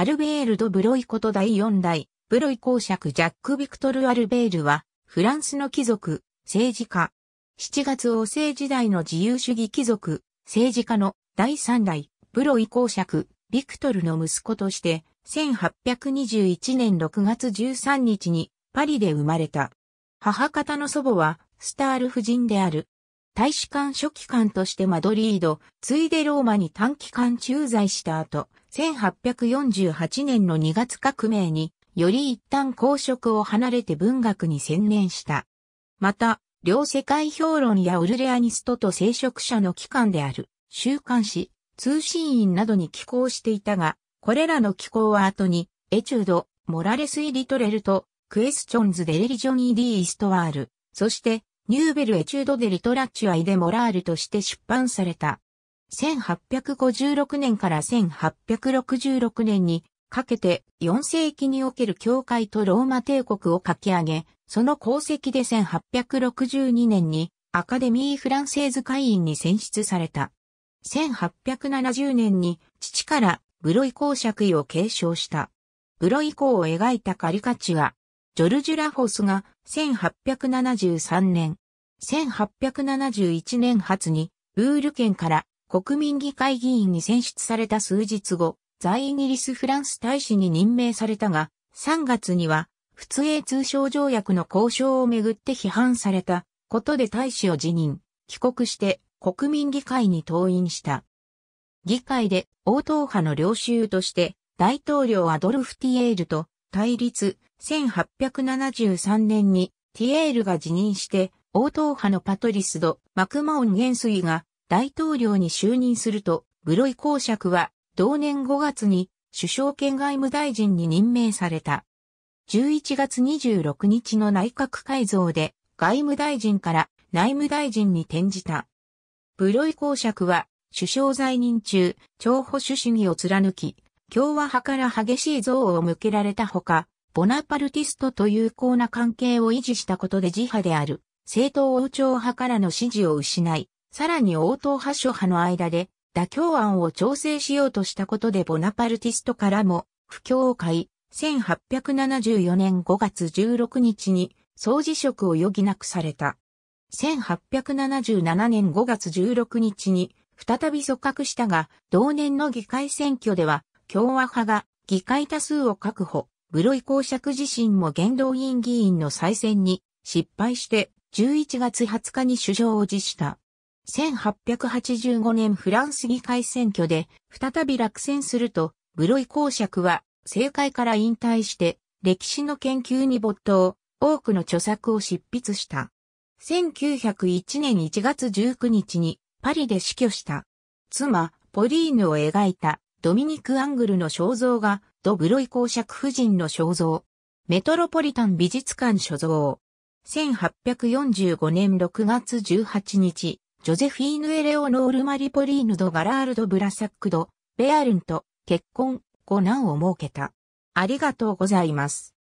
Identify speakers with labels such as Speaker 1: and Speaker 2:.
Speaker 1: アルベール・ド・ブロイこと第4代、ブロイ公爵ジャック・ビクトル・アルベールは、フランスの貴族、政治家。7月王政時代の自由主義貴族、政治家の第3代、ブロイ公爵、ビクトルの息子として、1821年6月13日にパリで生まれた。母方の祖母は、スタール夫人である、大使館書記官としてマドリード、ついでローマに短期間駐在した後、1848年の2月革命に、より一旦公職を離れて文学に専念した。また、両世界評論やウルレアニストと聖職者の機関である、週刊誌、通信員などに寄稿していたが、これらの寄稿は後に、エチュード、モラレス・イ・リトレルと、クエスチョンズ・デ・レリジョニー・ディ・イストワール、そして、ニューベルエチュードデリトラチュアイデモラールとして出版された。1856年から1866年にかけて4世紀における教会とローマ帝国を書き上げ、その功績で1862年にアカデミー・フランセーズ会員に選出された。1870年に父からブロイ公爵位を継承した。ブロイ公を描いたカリカチュア、ジョルジュ・ラフォスが1873年1871年初に、ウール県から国民議会議員に選出された数日後、在イギリスフランス大使に任命されたが、3月には、普通英通商条約の交渉をめぐって批判されたことで大使を辞任、帰国して国民議会に登院した。議会で応答派の領収として大統領アドルフ・ティエールと対立1873年にティエールが辞任して王党派のパトリスド・マクマオン元帥が大統領に就任すると、ブロイ公爵は同年5月に首相兼外務大臣に任命された。11月26日の内閣改造で外務大臣から内務大臣に転じた。ブロイ公爵は首相在任中、超保守主義を貫き、共和派から激しい憎悪を向けられたほか、ボナパルティストと有効な関係を維持したことで自派である。正党王朝派からの支持を失い、さらに王党派諸派の間で妥協案を調整しようとしたことでボナパルティストからも不況を買い、1874年5月16日に総辞職を余儀なくされた。1877年5月16日に再び組閣したが、同年の議会選挙では共和派が議会多数を確保、ロイ公爵自身も元老院議員の再選に失敗して11月20日に首相を辞した。1885年フランス議会選挙で再び落選すると、ブロイ公爵は政界から引退して歴史の研究に没頭、多くの著作を執筆した。1901年1月19日にパリで死去した。妻、ポリーヌを描いたドミニク・アングルの肖像画、ド・ブロイ公爵夫人の肖像、メトロポリタン美術館所蔵。1845年6月18日、ジョゼフィーヌ・エレオノール・マリポリーヌ・ド・ガラールド・ブラサックド・ベアルンと結婚5難を設けた。ありがとうございます。